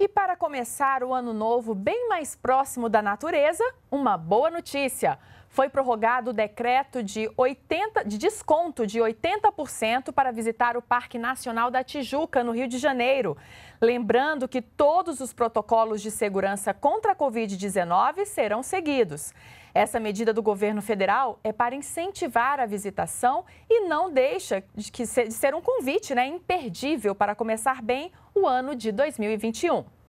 E para começar o ano novo bem mais próximo da natureza, uma boa notícia foi prorrogado o decreto de, 80, de desconto de 80% para visitar o Parque Nacional da Tijuca, no Rio de Janeiro. Lembrando que todos os protocolos de segurança contra a Covid-19 serão seguidos. Essa medida do governo federal é para incentivar a visitação e não deixa de ser um convite né, imperdível para começar bem o ano de 2021.